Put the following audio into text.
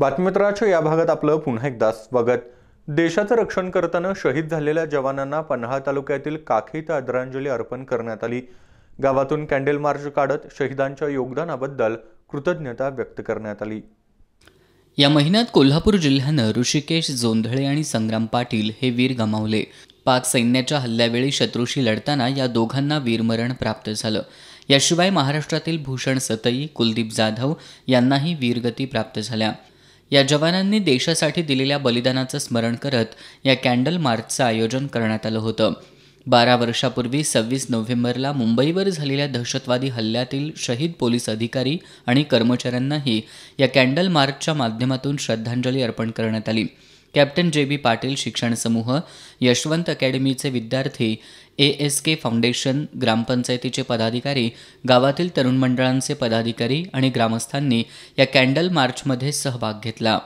बातमीपत्राच्या या भागात आपलं पुन्हा एकदा स्वागत देशाचं रक्षण करताना शहीद झालेल्या जवानांना पन्हाळा तालुक्यातील काखीत आदरांजली अर्पण करण्यात आली गावातून कॅन्डल मार्च काढत शहीदांच्या योगदानाबद्दल कृतज्ञता व्यक्त करण्यात आली या महिन्यात कोल्हापूर जिल्ह्यानं ऋषिकेश जोंधळे आणि संग्राम पाटील हे वीर गमावले पाक सैन्याच्या हल्ल्यावेळी शत्रूशी लढताना या दोघांना वीरमरण प्राप्त झालं याशिवाय महाराष्ट्रातील भूषण सतई कुलदीप जाधव यांनाही वीरगती प्राप्त झाल्या या जवानांनी देशासाठी दिलेल्या बलिदानाचं स्मरण करत या कॅन्डल मार्चचं आयोजन करण्यात आलं होतं बारा वर्षापूर्वी सव्वीस नोव्हेंबरला मुंबईवर झालेल्या दहशतवादी हल्ल्यातील शहीद पोलीस अधिकारी आणि कर्मचाऱ्यांनाही या कॅन्डल मार्चच्या माध्यमातून श्रद्धांजली अर्पण करण्यात आली कॅप्टन जे बी पाटील शिक्षण समूह यशवंत अकॅडमीचे विद्यार्थी ए एस के फाउंडेशन ग्रामपंचायतीचे पदाधिकारी गावातील तरुण मंडळांचे पदाधिकारी आणि ग्रामस्थांनी या कॅन्डल मार्चमध्ये सहभाग घेतला